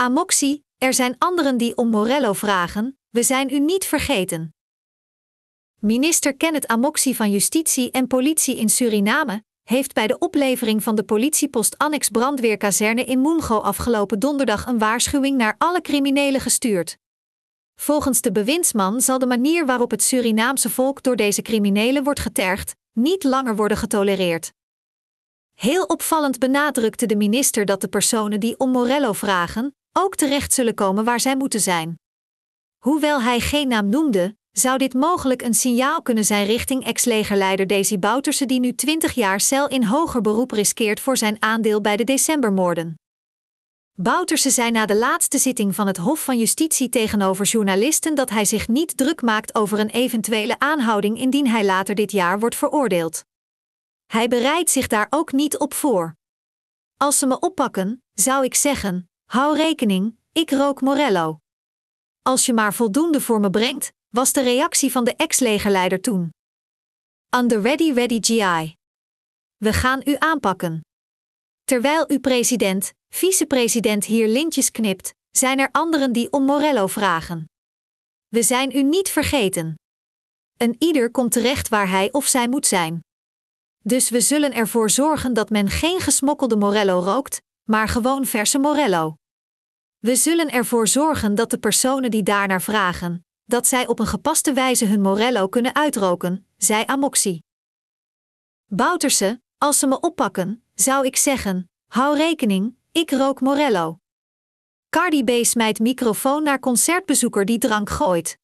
Amoxie, er zijn anderen die om Morello vragen, we zijn u niet vergeten. Minister Kenneth Amoxie van Justitie en Politie in Suriname heeft bij de oplevering van de politiepost Annex Brandweerkazerne in Moengo afgelopen donderdag een waarschuwing naar alle criminelen gestuurd. Volgens de bewindsman zal de manier waarop het Surinaamse volk door deze criminelen wordt getergd, niet langer worden getolereerd. Heel opvallend benadrukte de minister dat de personen die om Morello vragen, ook terecht zullen komen waar zij moeten zijn. Hoewel hij geen naam noemde, zou dit mogelijk een signaal kunnen zijn richting ex-legerleider Daisy Bouterse, die nu 20 jaar cel in hoger beroep riskeert voor zijn aandeel bij de decembermoorden. Bouterse zei na de laatste zitting van het Hof van Justitie tegenover journalisten dat hij zich niet druk maakt over een eventuele aanhouding indien hij later dit jaar wordt veroordeeld. Hij bereidt zich daar ook niet op voor. Als ze me oppakken, zou ik zeggen: Hou rekening, ik rook Morello. Als je maar voldoende voor me brengt, was de reactie van de ex-legerleider toen. Under ready ready GI. We gaan u aanpakken. Terwijl uw president, vicepresident hier lintjes knipt, zijn er anderen die om Morello vragen. We zijn u niet vergeten. Een ieder komt terecht waar hij of zij moet zijn. Dus we zullen ervoor zorgen dat men geen gesmokkelde Morello rookt, maar gewoon verse morello. We zullen ervoor zorgen dat de personen die daarnaar vragen, dat zij op een gepaste wijze hun morello kunnen uitroken, zei Amoxie. Bouterse, als ze me oppakken, zou ik zeggen: hou rekening, ik rook morello. Cardi B smijt microfoon naar concertbezoeker die drank gooit.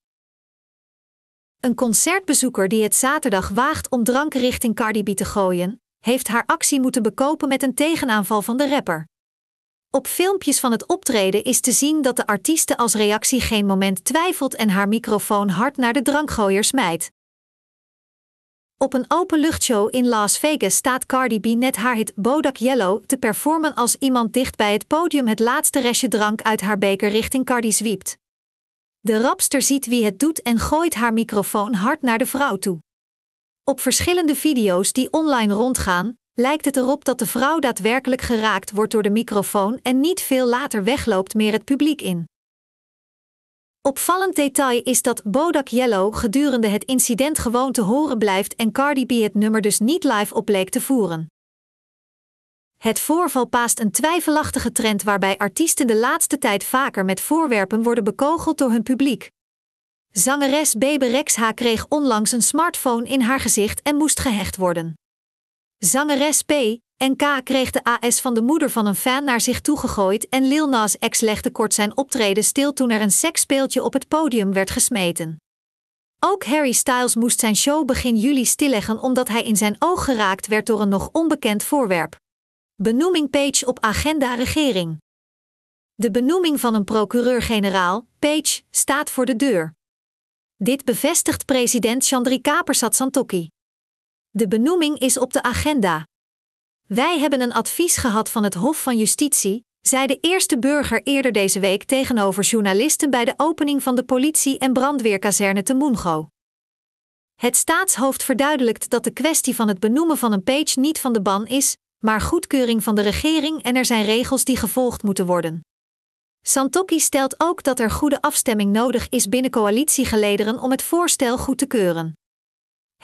Een concertbezoeker die het zaterdag waagt om drank richting Cardi B te gooien, heeft haar actie moeten bekopen met een tegenaanval van de rapper. Op filmpjes van het optreden is te zien dat de artieste als reactie geen moment twijfelt en haar microfoon hard naar de drankgooier smijt. Op een openluchtshow in Las Vegas staat Cardi B net haar hit Bodak Yellow te performen als iemand dicht bij het podium het laatste restje drank uit haar beker richting Cardi zwiept. De rapster ziet wie het doet en gooit haar microfoon hard naar de vrouw toe. Op verschillende video's die online rondgaan, lijkt het erop dat de vrouw daadwerkelijk geraakt wordt door de microfoon en niet veel later wegloopt meer het publiek in. Opvallend detail is dat Bodak Yellow gedurende het incident gewoon te horen blijft en Cardi B het nummer dus niet live op te voeren. Het voorval paast een twijfelachtige trend waarbij artiesten de laatste tijd vaker met voorwerpen worden bekogeld door hun publiek. Zangeres Bebe Rexha kreeg onlangs een smartphone in haar gezicht en moest gehecht worden. Zangeres P. en K kreeg de AS van de moeder van een fan naar zich toegegooid en Lil Nas X legde kort zijn optreden stil toen er een seksspeeltje op het podium werd gesmeten. Ook Harry Styles moest zijn show begin juli stilleggen omdat hij in zijn oog geraakt werd door een nog onbekend voorwerp. Benoeming Page op agenda regering. De benoeming van een procureur-generaal, Page, staat voor de deur. Dit bevestigt president Chandri Kapersat Santokki. De benoeming is op de agenda. Wij hebben een advies gehad van het Hof van Justitie, zei de eerste burger eerder deze week tegenover journalisten bij de opening van de politie- en brandweerkazerne te Mungo. Het staatshoofd verduidelijkt dat de kwestie van het benoemen van een page niet van de ban is, maar goedkeuring van de regering en er zijn regels die gevolgd moeten worden. Santokki stelt ook dat er goede afstemming nodig is binnen coalitiegelederen om het voorstel goed te keuren.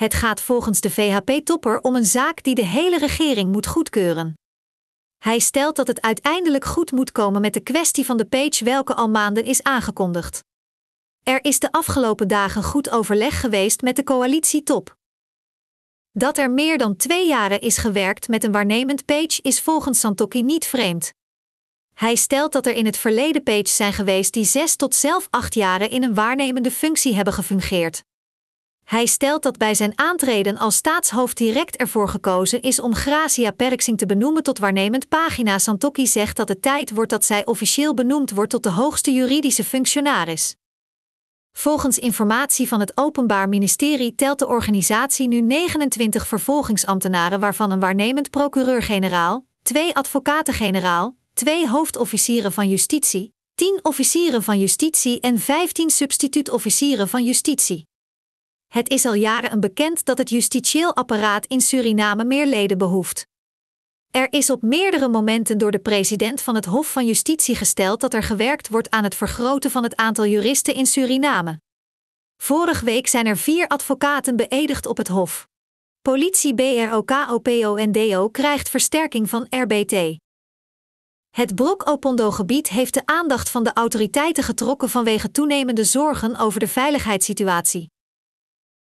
Het gaat volgens de VHP-topper om een zaak die de hele regering moet goedkeuren. Hij stelt dat het uiteindelijk goed moet komen met de kwestie van de page welke al maanden is aangekondigd. Er is de afgelopen dagen goed overleg geweest met de coalitietop. Dat er meer dan twee jaren is gewerkt met een waarnemend page is volgens Santoki niet vreemd. Hij stelt dat er in het verleden pages zijn geweest die zes tot zelf acht jaren in een waarnemende functie hebben gefungeerd. Hij stelt dat bij zijn aantreden als staatshoofd direct ervoor gekozen is om Gracia Perksing te benoemen tot waarnemend pagina. Santoki zegt dat het tijd wordt dat zij officieel benoemd wordt tot de hoogste juridische functionaris. Volgens informatie van het Openbaar Ministerie telt de organisatie nu 29 vervolgingsambtenaren, waarvan een waarnemend procureur-generaal, twee advocaten-generaal, twee hoofdofficieren van justitie, tien officieren van justitie en 15 substituut van justitie. Het is al jaren een bekend dat het justitieel apparaat in Suriname meer leden behoeft. Er is op meerdere momenten door de president van het Hof van Justitie gesteld dat er gewerkt wordt aan het vergroten van het aantal juristen in Suriname. Vorige week zijn er vier advocaten beëdigd op het Hof. Politie BROKOPONDO krijgt versterking van RBT. Het Brok Opondo-gebied heeft de aandacht van de autoriteiten getrokken vanwege toenemende zorgen over de veiligheidssituatie.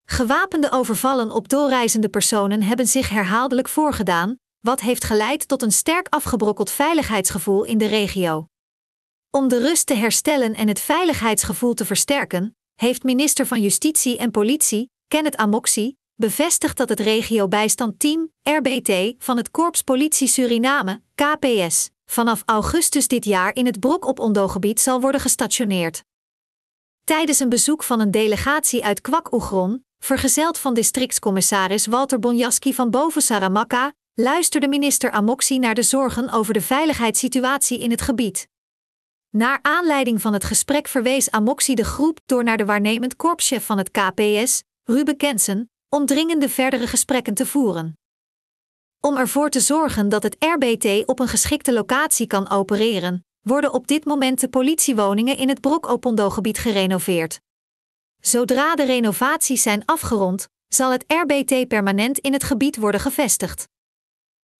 Gewapende overvallen op doorreizende personen hebben zich herhaaldelijk voorgedaan, wat heeft geleid tot een sterk afgebrokkeld veiligheidsgevoel in de regio. Om de rust te herstellen en het veiligheidsgevoel te versterken, heeft minister van Justitie en Politie, Kenneth Amoxie, bevestigd dat het regiobijstandteam RBT van het Korps Politie Suriname, KPS, vanaf augustus dit jaar in het Brok op gebied zal worden gestationeerd. Tijdens een bezoek van een delegatie uit Kwak-Oegron, vergezeld van districtscommissaris Walter Bonjaski van Boven Saramaka, luisterde minister Amoxi naar de zorgen over de veiligheidssituatie in het gebied. Naar aanleiding van het gesprek verwees Amoxi de groep door naar de waarnemend korpschef van het KPS, Ruben Kensen, om dringende verdere gesprekken te voeren. Om ervoor te zorgen dat het RBT op een geschikte locatie kan opereren, worden op dit moment de politiewoningen in het brokopondo opondo gebied gerenoveerd. Zodra de renovaties zijn afgerond, zal het RBT permanent in het gebied worden gevestigd.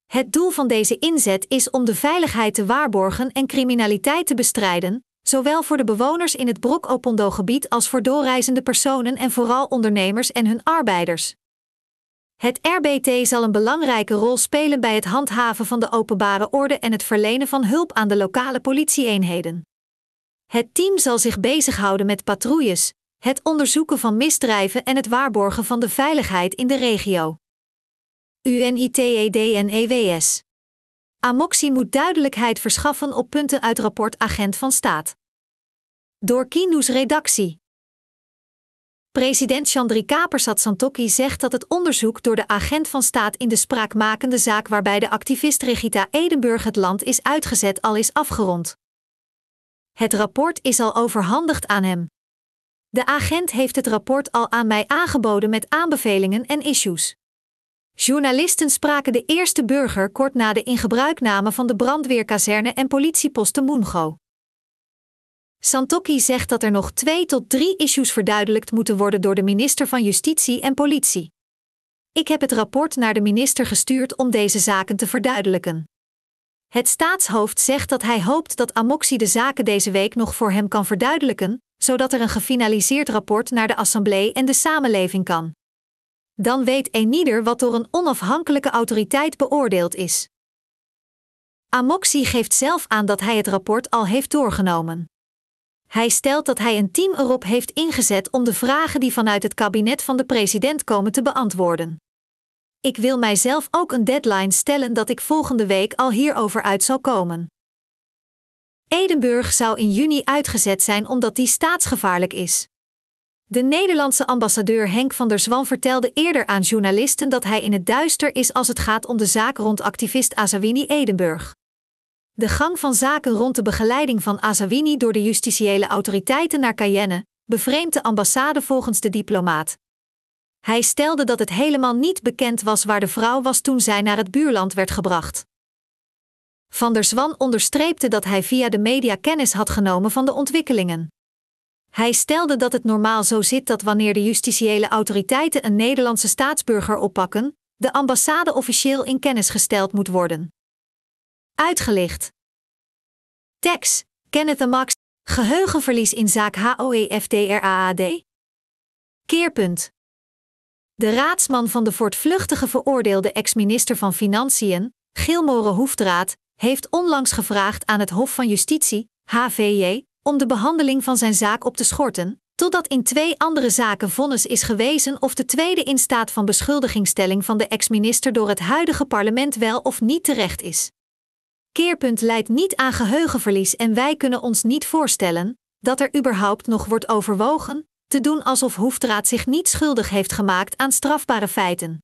Het doel van deze inzet is om de veiligheid te waarborgen en criminaliteit te bestrijden, zowel voor de bewoners in het Brok-Opondo-gebied als voor doorreizende personen en vooral ondernemers en hun arbeiders. Het RBT zal een belangrijke rol spelen bij het handhaven van de openbare orde en het verlenen van hulp aan de lokale politieeenheden. Het team zal zich bezighouden met patrouilles, het onderzoeken van misdrijven en het waarborgen van de veiligheid in de regio. UNITED en EWS. Amoxie moet duidelijkheid verschaffen op punten uit rapport Agent van Staat. Door Kinoes redactie. President Chandri Kapersat Santokki zegt dat het onderzoek door de agent van staat in de spraakmakende zaak waarbij de activist Regita Edenburg het land is uitgezet al is afgerond. Het rapport is al overhandigd aan hem. De agent heeft het rapport al aan mij aangeboden met aanbevelingen en issues. Journalisten spraken de eerste burger kort na de ingebruikname van de brandweerkazerne en politieposten Moengo. Santokki zegt dat er nog twee tot drie issues verduidelijkt moeten worden door de minister van Justitie en Politie. Ik heb het rapport naar de minister gestuurd om deze zaken te verduidelijken. Het staatshoofd zegt dat hij hoopt dat Amoxie de zaken deze week nog voor hem kan verduidelijken, zodat er een gefinaliseerd rapport naar de Assemblee en de samenleving kan. Dan weet eenieder wat door een onafhankelijke autoriteit beoordeeld is. Amoxi geeft zelf aan dat hij het rapport al heeft doorgenomen. Hij stelt dat hij een team erop heeft ingezet om de vragen die vanuit het kabinet van de president komen te beantwoorden. Ik wil mijzelf ook een deadline stellen dat ik volgende week al hierover uit zal komen. Edenburg zou in juni uitgezet zijn omdat die staatsgevaarlijk is. De Nederlandse ambassadeur Henk van der Zwan vertelde eerder aan journalisten dat hij in het duister is als het gaat om de zaak rond activist Azawini Edenburg. De gang van zaken rond de begeleiding van Azawini door de justitiële autoriteiten naar Cayenne bevreemdt de ambassade volgens de diplomaat. Hij stelde dat het helemaal niet bekend was waar de vrouw was toen zij naar het buurland werd gebracht. Van der Zwan onderstreepte dat hij via de media kennis had genomen van de ontwikkelingen. Hij stelde dat het normaal zo zit dat wanneer de justitiële autoriteiten een Nederlandse staatsburger oppakken, de ambassade officieel in kennis gesteld moet worden. Uitgelicht. Tex, Kenneth Max, geheugenverlies in zaak HOEFDRAAD. Keerpunt. De raadsman van de voortvluchtige veroordeelde ex-minister van Financiën, Gilmore Hoefdraad, heeft onlangs gevraagd aan het Hof van Justitie, HVJ, om de behandeling van zijn zaak op te schorten, totdat in twee andere zaken vonnis is gewezen of de tweede in staat van beschuldigingstelling van de ex-minister door het huidige parlement wel of niet terecht is. Keerpunt leidt niet aan geheugenverlies en wij kunnen ons niet voorstellen dat er überhaupt nog wordt overwogen te doen alsof Hoefdraad zich niet schuldig heeft gemaakt aan strafbare feiten.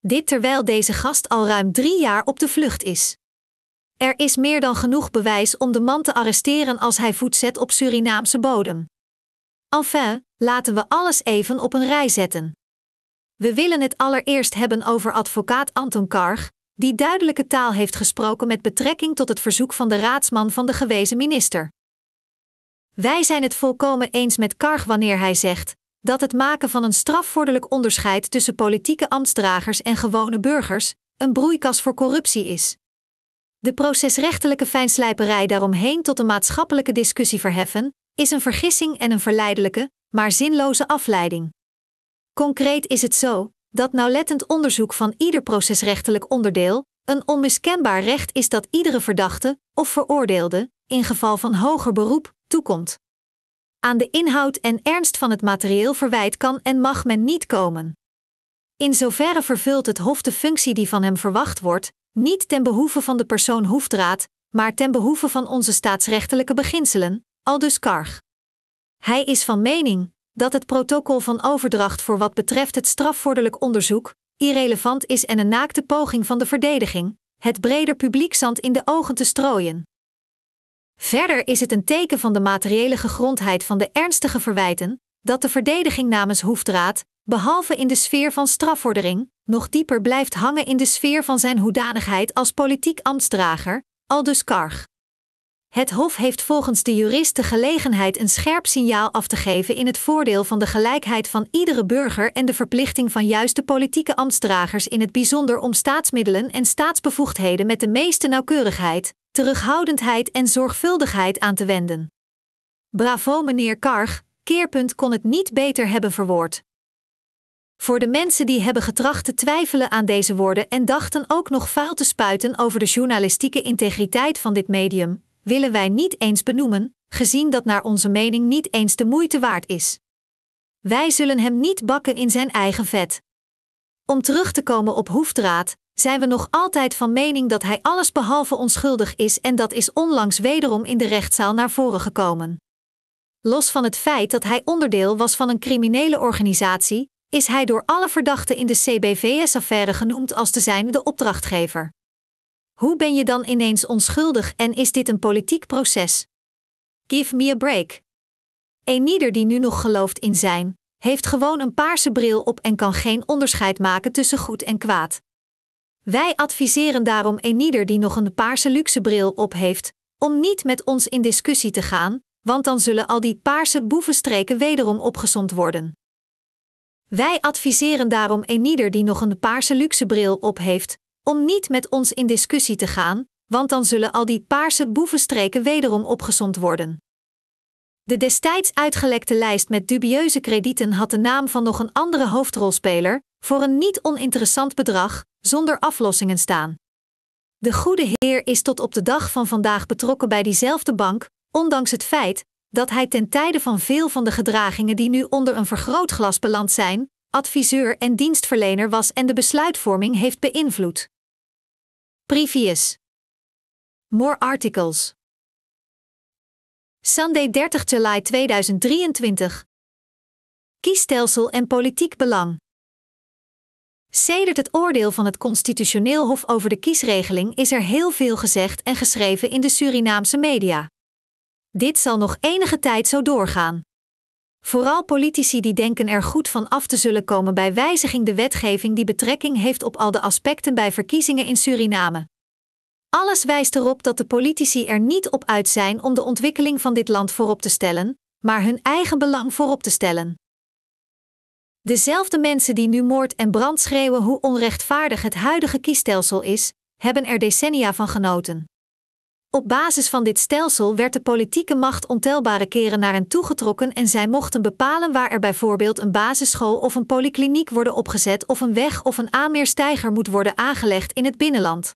Dit terwijl deze gast al ruim drie jaar op de vlucht is. Er is meer dan genoeg bewijs om de man te arresteren als hij voet zet op Surinaamse bodem. Enfin, laten we alles even op een rij zetten. We willen het allereerst hebben over advocaat Anton Karg, die duidelijke taal heeft gesproken met betrekking tot het verzoek van de raadsman van de gewezen minister. Wij zijn het volkomen eens met Karg wanneer hij zegt dat het maken van een strafvorderlijk onderscheid tussen politieke ambtsdragers en gewone burgers een broeikas voor corruptie is de procesrechtelijke fijnslijperij daaromheen tot een maatschappelijke discussie verheffen, is een vergissing en een verleidelijke, maar zinloze afleiding. Concreet is het zo dat nauwlettend onderzoek van ieder procesrechtelijk onderdeel een onmiskenbaar recht is dat iedere verdachte of veroordeelde, in geval van hoger beroep, toekomt. Aan de inhoud en ernst van het materieel verwijt kan en mag men niet komen. In zoverre vervult het Hof de functie die van hem verwacht wordt, niet ten behoeve van de persoon hoefdraad, maar ten behoeve van onze staatsrechtelijke beginselen, aldus Karg. Hij is van mening dat het protocol van overdracht voor wat betreft het strafvorderlijk onderzoek irrelevant is en een naakte poging van de verdediging het breder publiek zand in de ogen te strooien. Verder is het een teken van de materiële gegrondheid van de ernstige verwijten dat de verdediging namens hoefdraad behalve in de sfeer van strafvordering, nog dieper blijft hangen in de sfeer van zijn hoedanigheid als politiek ambtsdrager, aldus Karg. Het Hof heeft volgens de jurist de gelegenheid een scherp signaal af te geven in het voordeel van de gelijkheid van iedere burger en de verplichting van juiste politieke ambtsdragers in het bijzonder om staatsmiddelen en staatsbevoegdheden met de meeste nauwkeurigheid, terughoudendheid en zorgvuldigheid aan te wenden. Bravo, meneer Karg, keerpunt kon het niet beter hebben verwoord. Voor de mensen die hebben getracht te twijfelen aan deze woorden en dachten ook nog vuil te spuiten over de journalistieke integriteit van dit medium, willen wij niet eens benoemen, gezien dat naar onze mening niet eens de moeite waard is. Wij zullen hem niet bakken in zijn eigen vet. Om terug te komen op Hoefdraad, zijn we nog altijd van mening dat hij alles behalve onschuldig is en dat is onlangs wederom in de rechtszaal naar voren gekomen. Los van het feit dat hij onderdeel was van een criminele organisatie, is hij door alle verdachten in de CBVS-affaire genoemd als te zijn de opdrachtgever. Hoe ben je dan ineens onschuldig en is dit een politiek proces? Give me a break. Eenieder die nu nog gelooft in zijn, heeft gewoon een paarse bril op en kan geen onderscheid maken tussen goed en kwaad. Wij adviseren daarom eenieder die nog een paarse luxe bril op heeft, om niet met ons in discussie te gaan, want dan zullen al die paarse boevenstreken wederom opgezond worden. Wij adviseren daarom eenieder die nog een paarse luxe bril op heeft, om niet met ons in discussie te gaan, want dan zullen al die paarse boevenstreken wederom opgezond worden. De destijds uitgelekte lijst met dubieuze kredieten had de naam van nog een andere hoofdrolspeler, voor een niet oninteressant bedrag, zonder aflossingen staan. De goede Heer is tot op de dag van vandaag betrokken bij diezelfde bank, ondanks het feit dat hij ten tijde van veel van de gedragingen die nu onder een vergrootglas beland zijn, adviseur en dienstverlener was en de besluitvorming heeft beïnvloed. Previous. More articles. Sunday 30 July 2023. Kiesstelsel en politiek belang. Sedert het oordeel van het Constitutioneel Hof over de kiesregeling is er heel veel gezegd en geschreven in de Surinaamse media. Dit zal nog enige tijd zo doorgaan. Vooral politici die denken er goed van af te zullen komen bij wijziging de wetgeving die betrekking heeft op al de aspecten bij verkiezingen in Suriname. Alles wijst erop dat de politici er niet op uit zijn om de ontwikkeling van dit land voorop te stellen, maar hun eigen belang voorop te stellen. Dezelfde mensen die nu moord en brand schreeuwen hoe onrechtvaardig het huidige kiesstelsel is, hebben er decennia van genoten. Op basis van dit stelsel werd de politieke macht ontelbare keren naar hen toegetrokken en zij mochten bepalen waar er bijvoorbeeld een basisschool of een polykliniek worden opgezet of een weg of een aanmeerstijger moet worden aangelegd in het binnenland.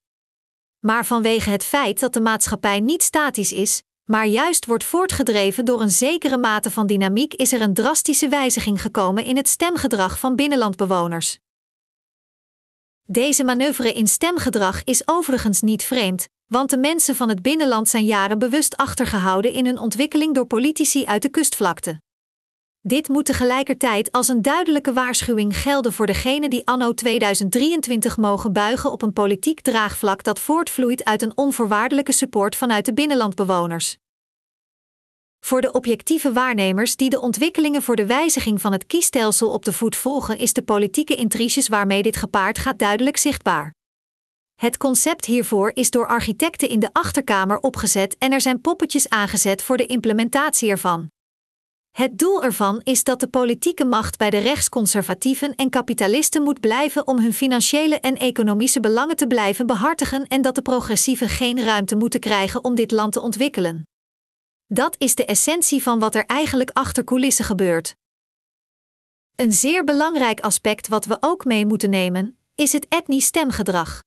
Maar vanwege het feit dat de maatschappij niet statisch is, maar juist wordt voortgedreven door een zekere mate van dynamiek, is er een drastische wijziging gekomen in het stemgedrag van binnenlandbewoners. Deze manoeuvre in stemgedrag is overigens niet vreemd, want de mensen van het binnenland zijn jaren bewust achtergehouden in hun ontwikkeling door politici uit de kustvlakte. Dit moet tegelijkertijd als een duidelijke waarschuwing gelden voor degenen die anno 2023 mogen buigen op een politiek draagvlak dat voortvloeit uit een onvoorwaardelijke support vanuit de binnenlandbewoners. Voor de objectieve waarnemers die de ontwikkelingen voor de wijziging van het kiesstelsel op de voet volgen, is de politieke intriges waarmee dit gepaard gaat duidelijk zichtbaar. Het concept hiervoor is door architecten in de achterkamer opgezet en er zijn poppetjes aangezet voor de implementatie ervan. Het doel ervan is dat de politieke macht bij de rechtsconservatieven en kapitalisten moet blijven om hun financiële en economische belangen te blijven behartigen en dat de progressieven geen ruimte moeten krijgen om dit land te ontwikkelen. Dat is de essentie van wat er eigenlijk achter coulissen gebeurt. Een zeer belangrijk aspect wat we ook mee moeten nemen, is het etnisch stemgedrag.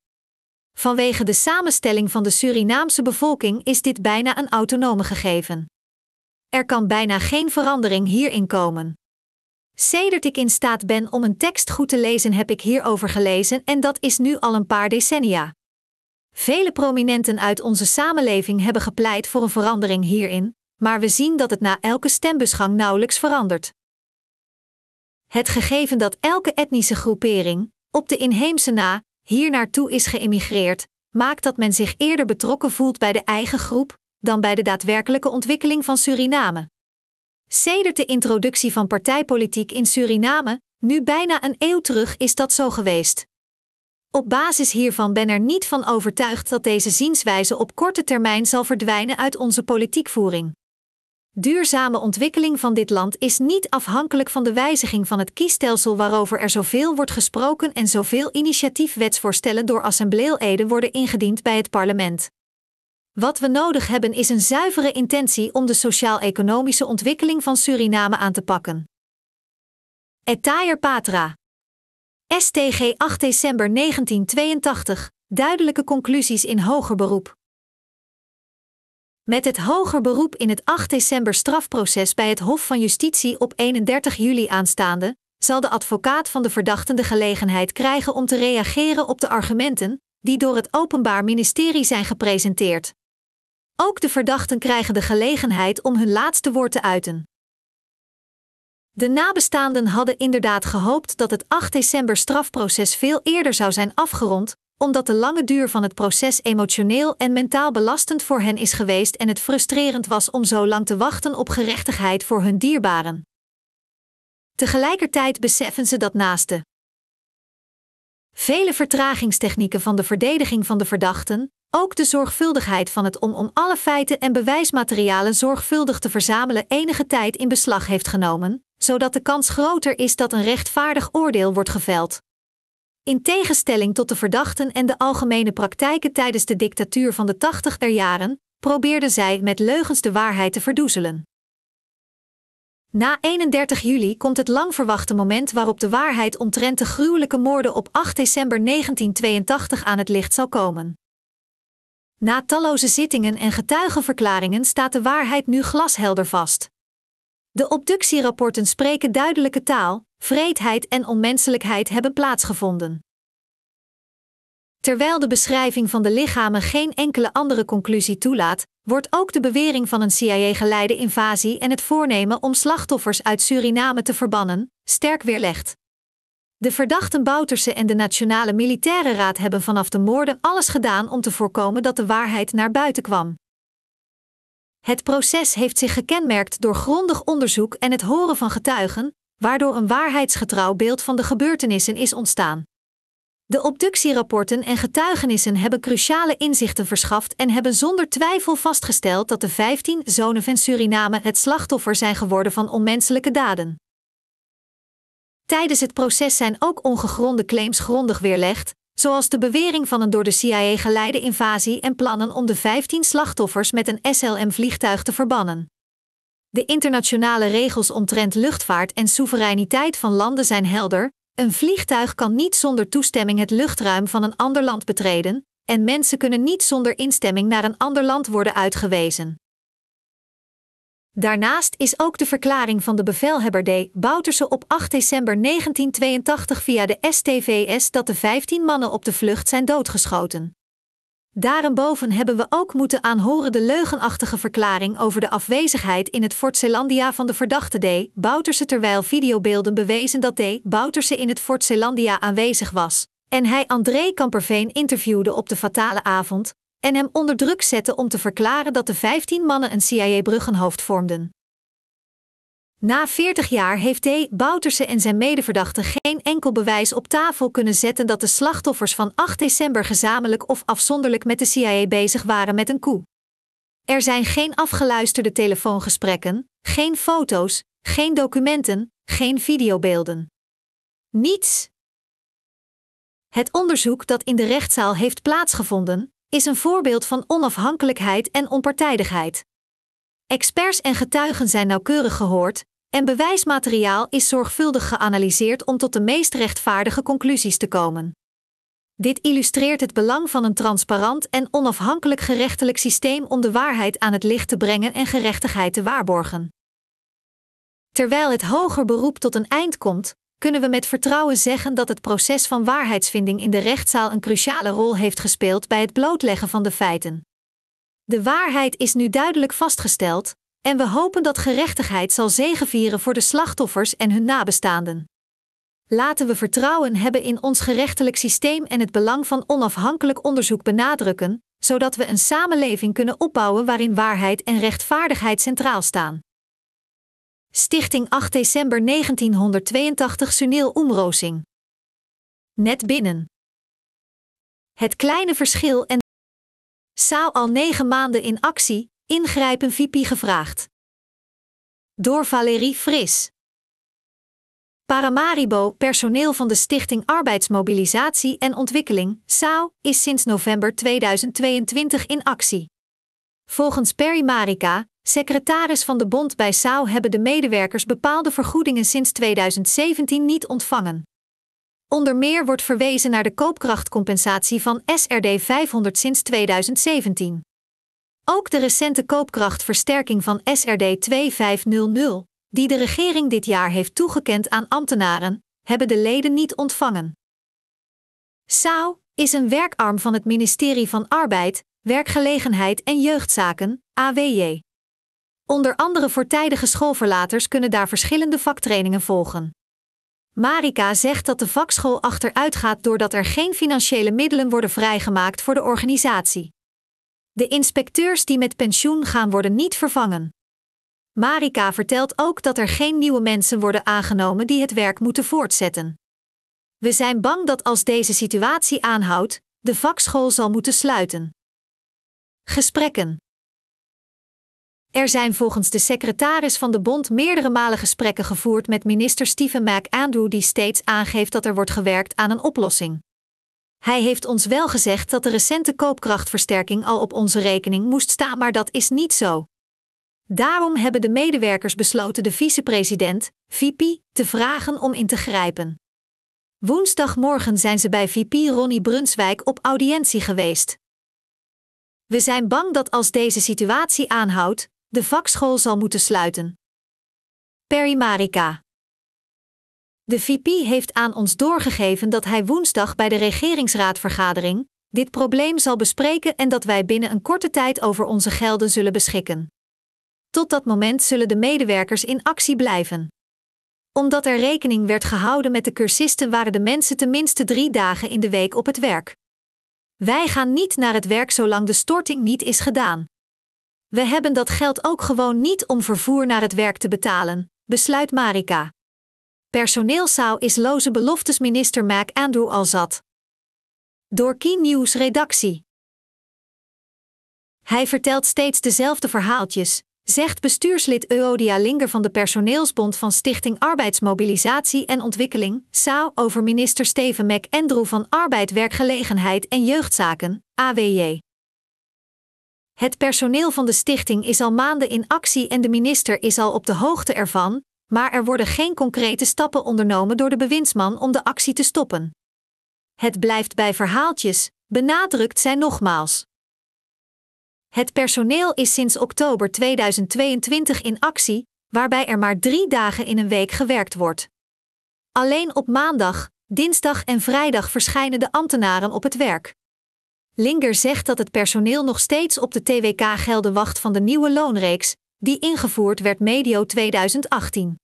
Vanwege de samenstelling van de Surinaamse bevolking is dit bijna een autonome gegeven. Er kan bijna geen verandering hierin komen. Sedert ik in staat ben om een tekst goed te lezen, heb ik hierover gelezen en dat is nu al een paar decennia. Vele prominenten uit onze samenleving hebben gepleit voor een verandering hierin, maar we zien dat het na elke stembusgang nauwelijks verandert. Het gegeven dat elke etnische groepering, op de inheemse na, hier is geëmigreerd, maakt dat men zich eerder betrokken voelt bij de eigen groep dan bij de daadwerkelijke ontwikkeling van Suriname. Sedert de introductie van partijpolitiek in Suriname, nu bijna een eeuw terug, is dat zo geweest. Op basis hiervan ben er niet van overtuigd dat deze zienswijze op korte termijn zal verdwijnen uit onze politiekvoering duurzame ontwikkeling van dit land is niet afhankelijk van de wijziging van het kiesstelsel waarover er zoveel wordt gesproken en zoveel initiatiefwetsvoorstellen door assembleeleden worden ingediend bij het parlement. Wat we nodig hebben is een zuivere intentie om de sociaal-economische ontwikkeling van Suriname aan te pakken. Etayer Patra. STG 8 december 1982, duidelijke conclusies in hoger beroep. Met het hoger beroep in het 8 december strafproces bij het Hof van Justitie op 31 juli aanstaande, zal de advocaat van de verdachten de gelegenheid krijgen om te reageren op de argumenten die door het Openbaar Ministerie zijn gepresenteerd. Ook de verdachten krijgen de gelegenheid om hun laatste woord te uiten. De nabestaanden hadden inderdaad gehoopt dat het 8 december strafproces veel eerder zou zijn afgerond, omdat de lange duur van het proces emotioneel en mentaal belastend voor hen is geweest en het frustrerend was om zo lang te wachten op gerechtigheid voor hun dierbaren. Tegelijkertijd beseffen ze dat naast de vele vertragingstechnieken van de verdediging van de verdachten, ook de zorgvuldigheid van het om om alle feiten en bewijsmaterialen zorgvuldig te verzamelen enige tijd in beslag heeft genomen, zodat de kans groter is dat een rechtvaardig oordeel wordt geveld. In tegenstelling tot de verdachten en de algemene praktijken tijdens de dictatuur van de er jaren, probeerden zij met leugens de waarheid te verdoezelen. Na 31 juli komt het lang verwachte moment waarop de waarheid omtrent de gruwelijke moorden op 8 december 1982 aan het licht zal komen. Na talloze zittingen en getuigenverklaringen staat de waarheid nu glashelder vast. De obductierapporten spreken duidelijke taal, vreedheid en onmenselijkheid hebben plaatsgevonden. Terwijl de beschrijving van de lichamen geen enkele andere conclusie toelaat, wordt ook de bewering van een CIA-geleide invasie en het voornemen om slachtoffers uit Suriname te verbannen sterk weerlegd. De verdachten Bouterse en de Nationale Militaire Raad hebben vanaf de moorden alles gedaan om te voorkomen dat de waarheid naar buiten kwam. Het proces heeft zich gekenmerkt door grondig onderzoek en het horen van getuigen, waardoor een waarheidsgetrouw beeld van de gebeurtenissen is ontstaan. De obductierapporten en getuigenissen hebben cruciale inzichten verschaft en hebben zonder twijfel vastgesteld dat de 15 zonen van Suriname het slachtoffer zijn geworden van onmenselijke daden. Tijdens het proces zijn ook ongegronde claims grondig weerlegd, zoals de bewering van een door de CIA geleide invasie en plannen om de 15 slachtoffers met een SLM-vliegtuig te verbannen. De internationale regels omtrent luchtvaart en soevereiniteit van landen zijn helder. Een vliegtuig kan niet zonder toestemming het luchtruim van een ander land betreden, en mensen kunnen niet zonder instemming naar een ander land worden uitgewezen. Daarnaast is ook de verklaring van de bevelhebber D. Bouterse op 8 december 1982 via de STVS dat de 15 mannen op de vlucht zijn doodgeschoten. Daarboven hebben we ook moeten aanhoren de leugenachtige verklaring over de afwezigheid in het Fort Zeelandia van de verdachte D. Bouterse terwijl videobeelden bewezen dat D. Bouterse in het Fort Zeelandia aanwezig was en hij André Kamperveen interviewde op de fatale avond en hem onder druk zette om te verklaren dat de 15 mannen een CIA-bruggenhoofd vormden. Na 40 jaar heeft D. Bouterse en zijn medeverdachten geen enkel bewijs op tafel kunnen zetten dat de slachtoffers van 8 december gezamenlijk of afzonderlijk met de CIA bezig waren met een koe. Er zijn geen afgeluisterde telefoongesprekken, geen foto's, geen documenten, geen videobeelden. Niets. Het onderzoek dat in de rechtszaal heeft plaatsgevonden, is een voorbeeld van onafhankelijkheid en onpartijdigheid. Experts en getuigen zijn nauwkeurig gehoord en bewijsmateriaal is zorgvuldig geanalyseerd om tot de meest rechtvaardige conclusies te komen. Dit illustreert het belang van een transparant en onafhankelijk gerechtelijk systeem om de waarheid aan het licht te brengen en gerechtigheid te waarborgen. Terwijl het hoger beroep tot een eind komt, kunnen we met vertrouwen zeggen dat het proces van waarheidsvinding in de rechtszaal een cruciale rol heeft gespeeld bij het blootleggen van de feiten. De waarheid is nu duidelijk vastgesteld, en we hopen dat gerechtigheid zal zegevieren voor de slachtoffers en hun nabestaanden. Laten we vertrouwen hebben in ons gerechtelijk systeem en het belang van onafhankelijk onderzoek benadrukken, zodat we een samenleving kunnen opbouwen waarin waarheid en rechtvaardigheid centraal staan. Stichting 8 december 1982 Sunil Omrozing. Net binnen. Het kleine verschil en Saal al negen maanden in actie, ingrijpen VP gevraagd. Door Valerie Fris. Paramaribo, personeel van de Stichting Arbeidsmobilisatie en Ontwikkeling, SAO, is sinds november 2022 in actie. Volgens Perry Marika, secretaris van de Bond bij SAO, hebben de medewerkers bepaalde vergoedingen sinds 2017 niet ontvangen. Onder meer wordt verwezen naar de koopkrachtcompensatie van SRD 500 sinds 2017. Ook de recente koopkrachtversterking van SRD 2500, die de regering dit jaar heeft toegekend aan ambtenaren, hebben de leden niet ontvangen. SAO is een werkarm van het ministerie van Arbeid, Werkgelegenheid en Jeugdzaken, AWJ. Onder andere voor tijdige schoolverlaters kunnen daar verschillende vaktrainingen volgen. Marika zegt dat de vakschool achteruit gaat doordat er geen financiële middelen worden vrijgemaakt voor de organisatie. De inspecteurs die met pensioen gaan worden niet vervangen. Marika vertelt ook dat er geen nieuwe mensen worden aangenomen die het werk moeten voortzetten. We zijn bang dat als deze situatie aanhoudt, de vakschool zal moeten sluiten. Gesprekken. Er zijn volgens de secretaris van de bond meerdere malen gesprekken gevoerd met minister Stephen McAndrew, die steeds aangeeft dat er wordt gewerkt aan een oplossing. Hij heeft ons wel gezegd dat de recente koopkrachtversterking al op onze rekening moest staan, maar dat is niet zo. Daarom hebben de medewerkers besloten de vicepresident, VP, te vragen om in te grijpen. Woensdagmorgen zijn ze bij VP Ronnie Brunswijk op audiëntie geweest. We zijn bang dat als deze situatie aanhoudt, de vakschool zal moeten sluiten. Perimarica. De VP heeft aan ons doorgegeven dat hij woensdag bij de regeringsraadvergadering dit probleem zal bespreken en dat wij binnen een korte tijd over onze gelden zullen beschikken. Tot dat moment zullen de medewerkers in actie blijven. Omdat er rekening werd gehouden met de cursisten, waren de mensen tenminste drie dagen in de week op het werk. Wij gaan niet naar het werk zolang de storting niet is gedaan. We hebben dat geld ook gewoon niet om vervoer naar het werk te betalen, besluit Marika. Personeelszaal is loze beloftes minister Mac Andrew al zat. Door Key News redactie. Hij vertelt steeds dezelfde verhaaltjes, zegt bestuurslid Eodia Linger van de personeelsbond van Stichting Arbeidsmobilisatie en Ontwikkeling, SAO, over minister Steven Mac Andrew van Arbeid, Werkgelegenheid en Jeugdzaken, AWJ. Het personeel van de stichting is al maanden in actie en de minister is al op de hoogte ervan, maar er worden geen concrete stappen ondernomen door de bewindsman om de actie te stoppen. Het blijft bij verhaaltjes, benadrukt zij nogmaals. Het personeel is sinds oktober 2022 in actie, waarbij er maar drie dagen in een week gewerkt wordt. Alleen op maandag, dinsdag en vrijdag verschijnen de ambtenaren op het werk. Linger zegt dat het personeel nog steeds op de TWK-gelden wacht van de nieuwe loonreeks, die ingevoerd werd medio 2018.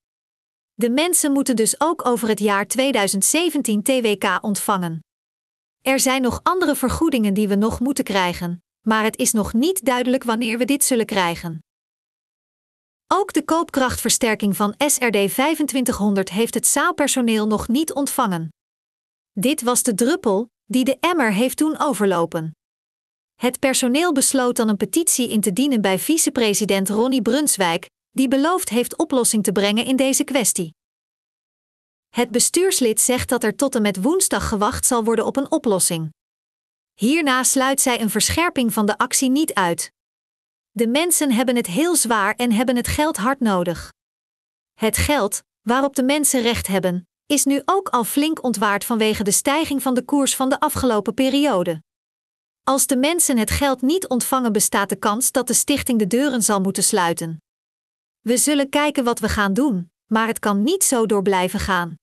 De mensen moeten dus ook over het jaar 2017 TWK ontvangen. Er zijn nog andere vergoedingen die we nog moeten krijgen, maar het is nog niet duidelijk wanneer we dit zullen krijgen. Ook de koopkrachtversterking van SRD 2500 heeft het zaalpersoneel nog niet ontvangen. Dit was de druppel die de emmer heeft doen overlopen. Het personeel besloot dan een petitie in te dienen bij vicepresident Ronnie Brunswijk, die beloofd heeft oplossing te brengen in deze kwestie. Het bestuurslid zegt dat er tot en met woensdag gewacht zal worden op een oplossing. Hierna sluit zij een verscherping van de actie niet uit. De mensen hebben het heel zwaar en hebben het geld hard nodig. Het geld, waarop de mensen recht hebben, is nu ook al flink ontwaard vanwege de stijging van de koers van de afgelopen periode. Als de mensen het geld niet ontvangen, bestaat de kans dat de stichting de deuren zal moeten sluiten. We zullen kijken wat we gaan doen, maar het kan niet zo door blijven gaan.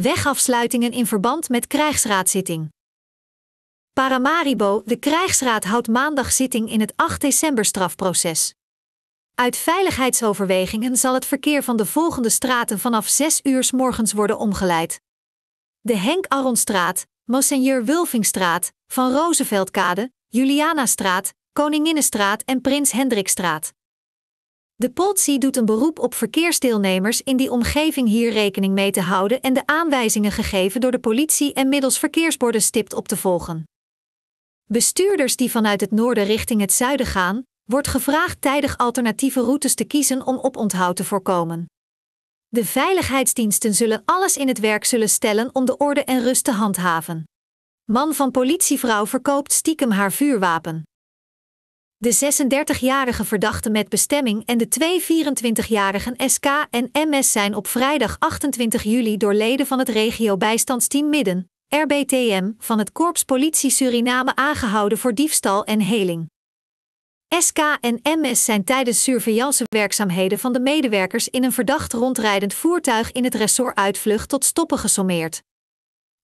Wegafsluitingen in verband met krijgsraadzitting. Paramaribo, de krijgsraad houdt maandag zitting in het 8 december strafproces. Uit veiligheidsoverwegingen zal het verkeer van de volgende straten vanaf 6 uur s morgens worden omgeleid. De Henk Aronstraat, Monseigneur Wulvingstraat, Van Rooseveltkade, Julianastraat, Koninginnenstraat en Prins Hendrikstraat. De politie doet een beroep op verkeersdeelnemers in die omgeving hier rekening mee te houden en de aanwijzingen gegeven door de politie en middels verkeersborden stipt op te volgen. Bestuurders die vanuit het noorden richting het zuiden gaan, wordt gevraagd tijdig alternatieve routes te kiezen om oponthoud te voorkomen. De veiligheidsdiensten zullen alles in het werk zullen stellen om de orde en rust te handhaven. Man van politievrouw verkoopt stiekem haar vuurwapen. De 36-jarige verdachte met bestemming en de twee 24-jarigen SK en MS zijn op vrijdag 28 juli door leden van het regiobijstandsteam Midden, RBTM, van het Korps Politie Suriname aangehouden voor diefstal en heling. SK en MS zijn tijdens surveillancewerkzaamheden van de medewerkers in een verdacht rondrijdend voertuig in het ressort uitvlucht tot stoppen gesommeerd.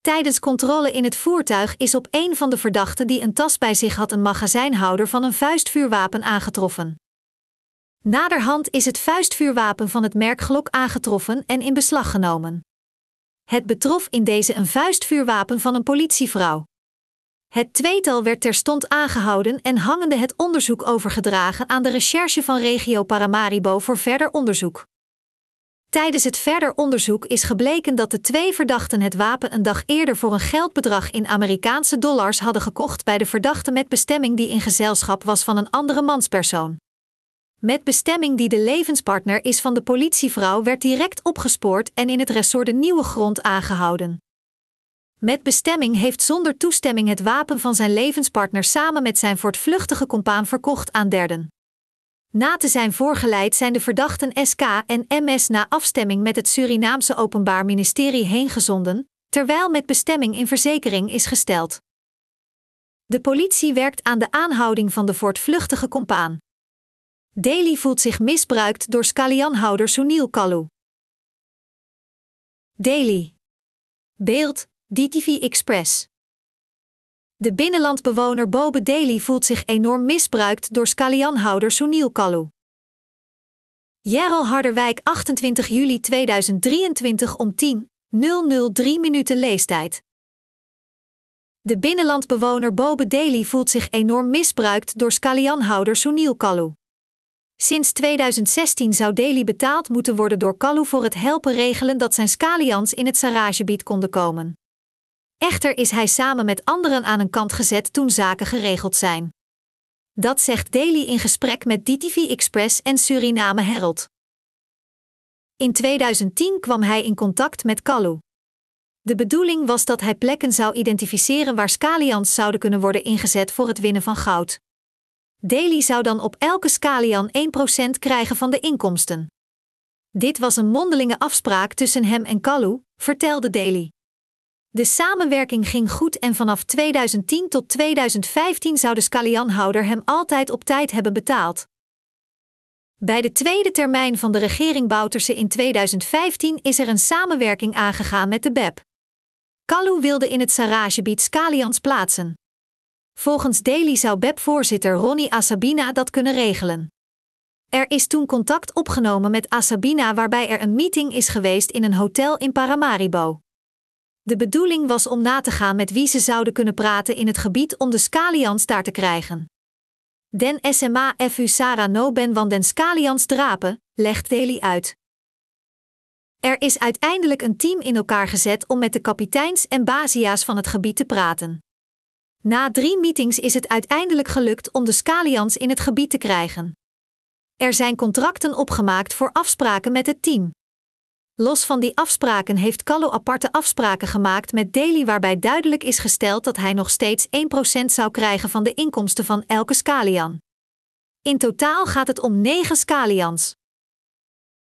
Tijdens controle in het voertuig is op een van de verdachten die een tas bij zich had een magazijnhouder van een vuistvuurwapen aangetroffen. Naderhand is het vuistvuurwapen van het merk Glock aangetroffen en in beslag genomen. Het betrof in deze een vuistvuurwapen van een politievrouw. Het tweetal werd terstond aangehouden en hangende het onderzoek overgedragen aan de recherche van regio Paramaribo voor verder onderzoek. Tijdens het verder onderzoek is gebleken dat de twee verdachten het wapen een dag eerder voor een geldbedrag in Amerikaanse dollars hadden gekocht bij de verdachte met bestemming die in gezelschap was van een andere manspersoon. Met bestemming die de levenspartner is van de politievrouw werd direct opgespoord en in het resort de Nieuwe Grond aangehouden met bestemming heeft zonder toestemming het wapen van zijn levenspartner samen met zijn voortvluchtige compaan verkocht aan derden. Na te zijn voorgeleid zijn de verdachten SK en MS na afstemming met het Surinaamse Openbaar Ministerie heengezonden, terwijl met bestemming in verzekering is gesteld. De politie werkt aan de aanhouding van de voortvluchtige compaan. Daly voelt zich misbruikt door Scalianhouder Sunil Kalu. Daly. Beeld DTV Express. De binnenlandbewoner Bobe Daly voelt zich enorm misbruikt door Scalianhouder Sunil Kalu. Jeral Harderwijk 28 juli 2023 om 10.003 minuten leestijd. De binnenlandbewoner Bobe Daly voelt zich enorm misbruikt door Scalianhouder Sunil Kalu. Sinds 2016 zou Daly betaald moeten worden door Kalu voor het helpen regelen dat zijn Scalians in het Sarajebied konden komen. Echter is hij samen met anderen aan een kant gezet toen zaken geregeld zijn. Dat zegt Daly in gesprek met DTV Express en Suriname Herald. In 2010 kwam hij in contact met Kalu. De bedoeling was dat hij plekken zou identificeren waar scalians zouden kunnen worden ingezet voor het winnen van goud. Daly zou dan op elke scalian 1% krijgen van de inkomsten. Dit was een mondelinge afspraak tussen hem en Kalu, vertelde Daly. De samenwerking ging goed en vanaf 2010 tot 2015 zou de Scalianhouder hem altijd op tijd hebben betaald. Bij de tweede termijn van de regering Bouterse in 2015 is er een samenwerking aangegaan met de BEP. Kalou wilde in het Sarajebied Scalians plaatsen. Volgens Daily zou BEP-voorzitter Ronnie Asabina dat kunnen regelen. Er is toen contact opgenomen met Asabina waarbij er een meeting is geweest in een hotel in Paramaribo. De bedoeling was om na te gaan met wie ze zouden kunnen praten in het gebied om de Scalians daar te krijgen. Den SMA FU Sara no ben van den Scalians drapen, legt Deli uit. Er is uiteindelijk een team in elkaar gezet om met de kapiteins en bazia's van het gebied te praten. Na drie meetings is het uiteindelijk gelukt om de Scalians in het gebied te krijgen. Er zijn contracten opgemaakt voor afspraken met het team. Los van die afspraken heeft Kallo aparte afspraken gemaakt met Daly waarbij duidelijk is gesteld dat hij nog steeds 1% zou krijgen van de inkomsten van elke scalian. In totaal gaat het om 9 scalians.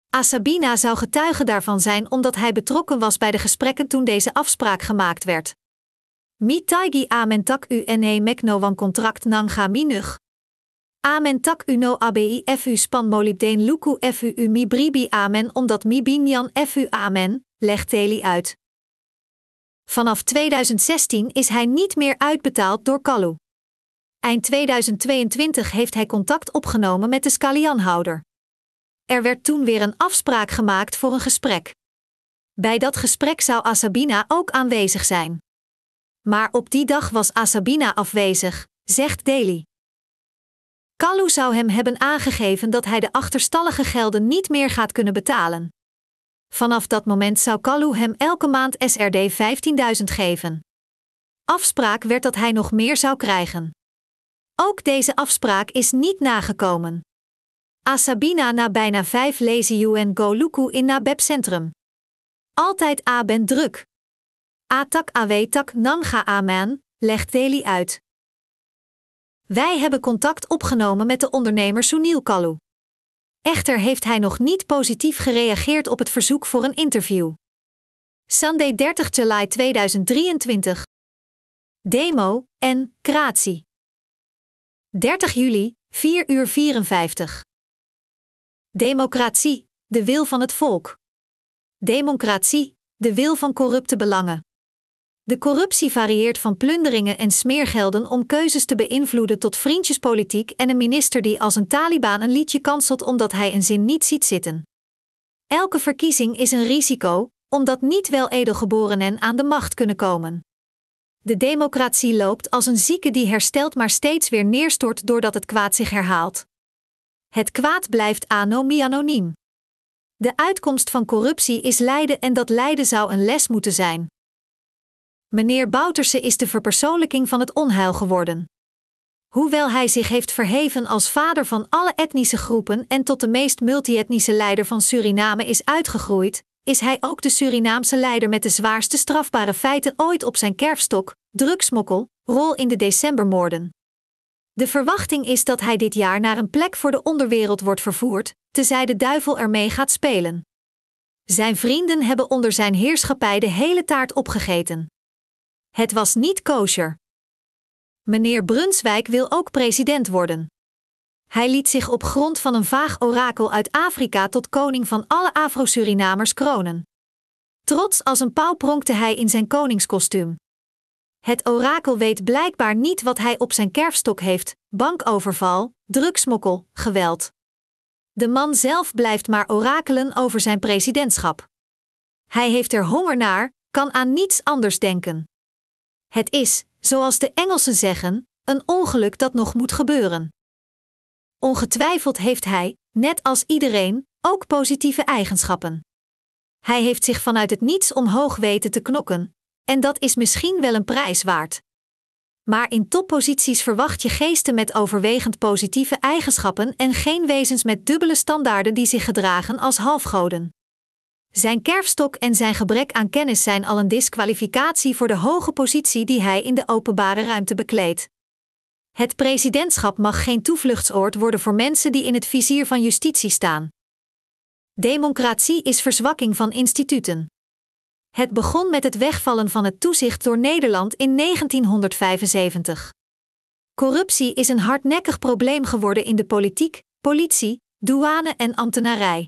Asabina zou getuige daarvan zijn omdat hij betrokken was bij de gesprekken toen deze afspraak gemaakt werd. Mitaigi amentak une mekno wan contract nanga minug, Amen tak uno abi fu span molybdeen luku fu u mi bribi amen omdat mi fu amen, legt Teli uit. Vanaf 2016 is hij niet meer uitbetaald door Kalu. Eind 2022 heeft hij contact opgenomen met de Scalianhouder. Er werd toen weer een afspraak gemaakt voor een gesprek. Bij dat gesprek zou Asabina ook aanwezig zijn. Maar op die dag was Asabina afwezig, zegt Deli. Kalu zou hem hebben aangegeven dat hij de achterstallige gelden niet meer gaat kunnen betalen. Vanaf dat moment zou Kalu hem elke maand SRD 15.000 geven. Afspraak werd dat hij nog meer zou krijgen. Ook deze afspraak is niet nagekomen. Asabina na bijna vijf lezen en Goluku in Nabeb Centrum. Altijd A ben druk. Atak tak nanga aman, legt Deli uit. Wij hebben contact opgenomen met de ondernemer Sunil Kalu. Echter heeft hij nog niet positief gereageerd op het verzoek voor een interview. Sunday 30 juli 2023. Demo en Kratie. 30 juli, 4 uur 54. Democratie, de wil van het volk. Democratie, de wil van corrupte belangen. De corruptie varieert van plunderingen en smeergelden om keuzes te beïnvloeden tot vriendjespolitiek en een minister die als een Taliban een liedje kanselt omdat hij een zin niet ziet zitten. Elke verkiezing is een risico, omdat niet wel edelgeborenen aan de macht kunnen komen. De democratie loopt als een zieke die herstelt maar steeds weer neerstort doordat het kwaad zich herhaalt. Het kwaad blijft anomianoniem. De uitkomst van corruptie is lijden en dat lijden zou een les moeten zijn. Meneer Bouterse is de verpersoonlijking van het onheil geworden. Hoewel hij zich heeft verheven als vader van alle etnische groepen en tot de meest multietnische leider van Suriname is uitgegroeid, is hij ook de Surinaamse leider met de zwaarste strafbare feiten ooit op zijn kerfstok: drugsmokkel, rol in de decembermoorden. De verwachting is dat hij dit jaar naar een plek voor de onderwereld wordt vervoerd, tezij de duivel ermee gaat spelen. Zijn vrienden hebben onder zijn heerschappij de hele taart opgegeten. Het was niet kosher. Meneer Brunswijk wil ook president worden. Hij liet zich op grond van een vaag orakel uit Afrika tot koning van alle Afro-Surinamers kronen. Trots als een pauw pronkte hij in zijn koningskostuum. Het orakel weet blijkbaar niet wat hij op zijn kerfstok heeft: bankoverval, drugsmokkel, geweld. De man zelf blijft maar orakelen over zijn presidentschap. Hij heeft er honger naar, kan aan niets anders denken. Het is, zoals de Engelsen zeggen, een ongeluk dat nog moet gebeuren. Ongetwijfeld heeft hij, net als iedereen, ook positieve eigenschappen. Hij heeft zich vanuit het niets omhoog weten te knokken, en dat is misschien wel een prijs waard. Maar in topposities verwacht je geesten met overwegend positieve eigenschappen en geen wezens met dubbele standaarden die zich gedragen als halfgoden. Zijn kerfstok en zijn gebrek aan kennis zijn al een disqualificatie voor de hoge positie die hij in de openbare ruimte bekleedt. Het presidentschap mag geen toevluchtsoord worden voor mensen die in het vizier van justitie staan. Democratie is verzwakking van instituten. Het begon met het wegvallen van het toezicht door Nederland in 1975. Corruptie is een hardnekkig probleem geworden in de politiek, politie, douane en ambtenarij.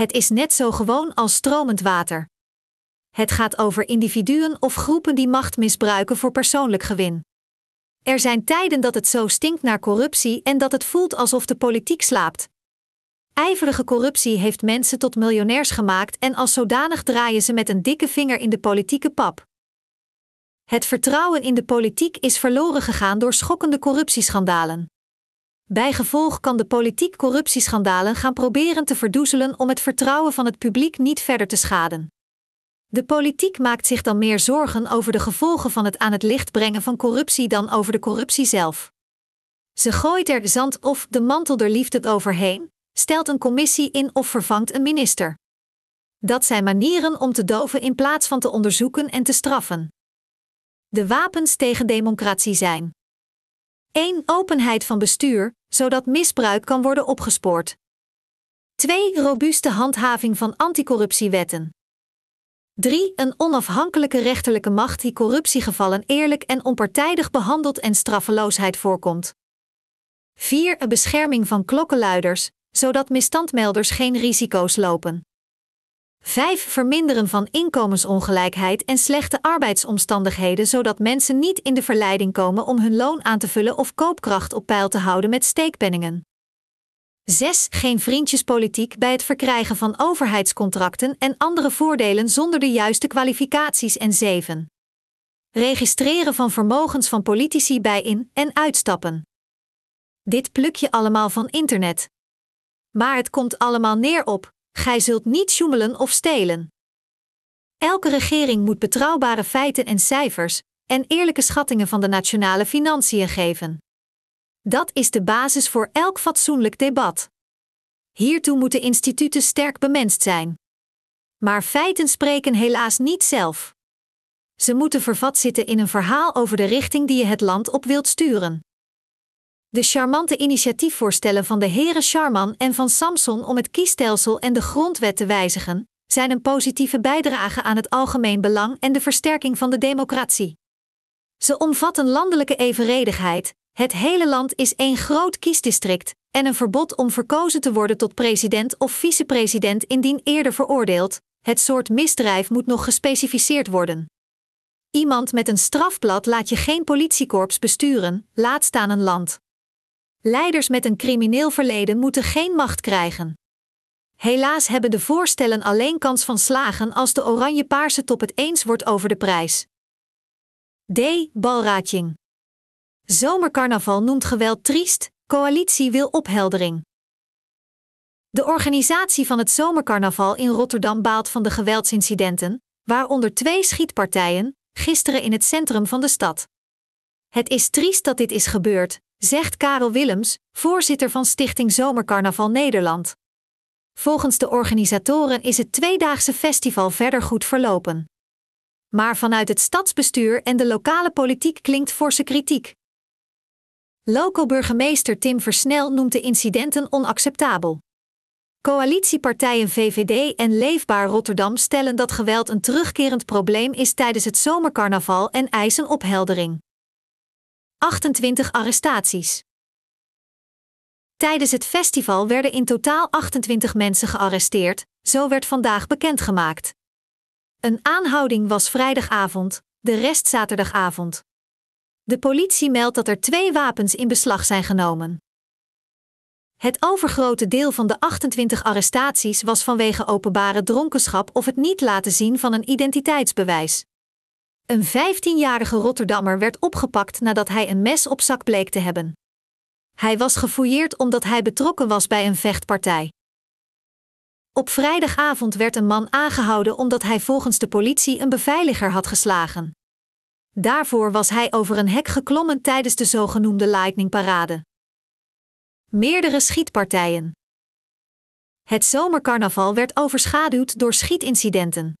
Het is net zo gewoon als stromend water. Het gaat over individuen of groepen die macht misbruiken voor persoonlijk gewin. Er zijn tijden dat het zo stinkt naar corruptie en dat het voelt alsof de politiek slaapt. Ijverige corruptie heeft mensen tot miljonairs gemaakt en als zodanig draaien ze met een dikke vinger in de politieke pap. Het vertrouwen in de politiek is verloren gegaan door schokkende corruptieschandalen. Bijgevolg kan de politiek corruptieschandalen gaan proberen te verdoezelen om het vertrouwen van het publiek niet verder te schaden. De politiek maakt zich dan meer zorgen over de gevolgen van het aan het licht brengen van corruptie dan over de corruptie zelf. Ze gooit er de zand of de mantel der liefde overheen, stelt een commissie in of vervangt een minister. Dat zijn manieren om te doven in plaats van te onderzoeken en te straffen. De wapens tegen democratie zijn 1. Openheid van bestuur, zodat misbruik kan worden opgespoord. 2. Robuuste handhaving van anticorruptiewetten. 3. Een onafhankelijke rechterlijke macht die corruptiegevallen eerlijk en onpartijdig behandelt en straffeloosheid voorkomt. 4. Een bescherming van klokkenluiders, zodat misstandmelders geen risico's lopen. 5. Verminderen van inkomensongelijkheid en slechte arbeidsomstandigheden zodat mensen niet in de verleiding komen om hun loon aan te vullen of koopkracht op peil te houden met steekpenningen. 6. Geen vriendjespolitiek bij het verkrijgen van overheidscontracten en andere voordelen zonder de juiste kwalificaties. En 7. Registreren van vermogens van politici bij in- en uitstappen. Dit pluk je allemaal van internet. Maar het komt allemaal neer op Gij zult niet joemelen of stelen. Elke regering moet betrouwbare feiten en cijfers en eerlijke schattingen van de nationale financiën geven. Dat is de basis voor elk fatsoenlijk debat. Hiertoe moeten instituten sterk bemenst zijn. Maar feiten spreken helaas niet zelf. Ze moeten vervat zitten in een verhaal over de richting die je het land op wilt sturen. De charmante initiatiefvoorstellen van de heren Charman en van Samson om het kiesstelsel en de grondwet te wijzigen, zijn een positieve bijdrage aan het algemeen belang en de versterking van de democratie. Ze omvatten landelijke evenredigheid, het hele land is één groot kiesdistrict en een verbod om verkozen te worden tot president of vicepresident indien eerder veroordeeld. Het soort misdrijf moet nog gespecificeerd worden. Iemand met een strafblad laat je geen politiekorps besturen, laat staan een land. Leiders met een crimineel verleden moeten geen macht krijgen. Helaas hebben de voorstellen alleen kans van slagen als de oranje-paarse top het eens wordt over de prijs. D. Balraatjing. Zomercarnaval noemt geweld triest, coalitie wil opheldering. De organisatie van het zomercarnaval in Rotterdam baalt van de geweldsincidenten, waaronder twee schietpartijen, gisteren in het centrum van de stad. Het is triest dat dit is gebeurd, zegt Karel Willems, voorzitter van Stichting Zomercarnaval Nederland. Volgens de organisatoren is het tweedaagse festival verder goed verlopen. Maar vanuit het stadsbestuur en de lokale politiek klinkt forse kritiek. Loco-burgemeester Tim Versnel noemt de incidenten onacceptabel. Coalitiepartijen VVD en Leefbaar Rotterdam stellen dat geweld een terugkerend probleem is tijdens het zomercarnaval en eisen opheldering. 28 arrestaties. Tijdens het festival werden in totaal 28 mensen gearresteerd, zo werd vandaag bekendgemaakt. Een aanhouding was vrijdagavond, de rest zaterdagavond. De politie meldt dat er twee wapens in beslag zijn genomen. Het overgrote deel van de 28 arrestaties was vanwege openbare dronkenschap of het niet laten zien van een identiteitsbewijs. Een 15-jarige Rotterdammer werd opgepakt nadat hij een mes op zak bleek te hebben. Hij was gefouilleerd omdat hij betrokken was bij een vechtpartij. Op vrijdagavond werd een man aangehouden omdat hij volgens de politie een beveiliger had geslagen. Daarvoor was hij over een hek geklommen tijdens de zogenoemde Lightning Parade. Meerdere schietpartijen. Het zomercarnaval werd overschaduwd door schietincidenten.